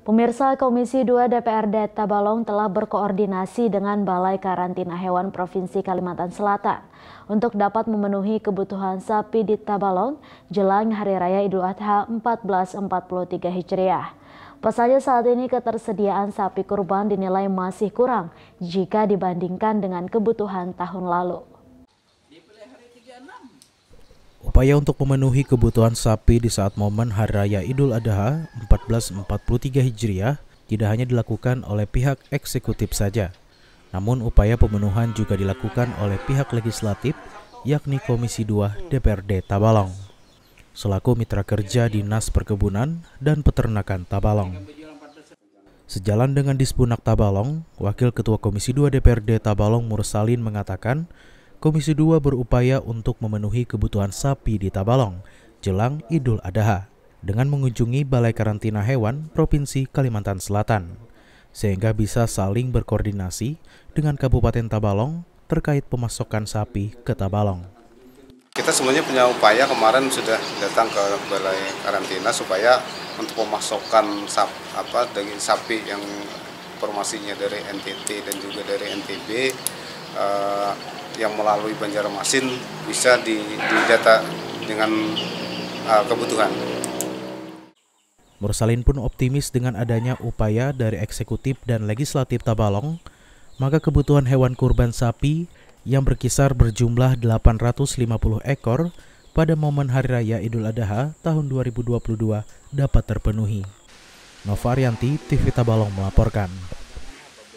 Pemirsa Komisi 2 DPRD Tabalong telah berkoordinasi dengan Balai Karantina Hewan Provinsi Kalimantan Selatan untuk dapat memenuhi kebutuhan sapi di Tabalong jelang Hari Raya Idul Adha 1443 Hijriah. Pasalnya saat ini ketersediaan sapi kurban dinilai masih kurang jika dibandingkan dengan kebutuhan tahun lalu. Upaya untuk memenuhi kebutuhan sapi di saat momen Hari Raya Idul Adha 1443 Hijriah tidak hanya dilakukan oleh pihak eksekutif saja, namun upaya pemenuhan juga dilakukan oleh pihak legislatif yakni Komisi 2 DPRD Tabalong selaku mitra kerja Dinas Perkebunan dan Peternakan Tabalong. Sejalan dengan Dispunak Tabalong, Wakil Ketua Komisi 2 DPRD Tabalong Mursalin mengatakan Komisi 2 berupaya untuk memenuhi kebutuhan sapi di Tabalong jelang Idul Adha dengan mengunjungi Balai Karantina Hewan Provinsi Kalimantan Selatan sehingga bisa saling berkoordinasi dengan Kabupaten Tabalong terkait pemasokan sapi ke Tabalong. Kita sebenarnya punya upaya kemarin sudah datang ke Balai Karantina supaya untuk pemasokan sap, apa daging sapi yang informasinya dari NTT dan juga dari NTB eh, yang melalui Banjarmasin bisa didata dengan uh, kebutuhan. Mursalin pun optimis dengan adanya upaya dari eksekutif dan legislatif Tabalong, maka kebutuhan hewan kurban sapi yang berkisar berjumlah 850 ekor pada momen Hari Raya Idul Adha tahun 2022 dapat terpenuhi. Nova Arianti, TV Tabalong melaporkan.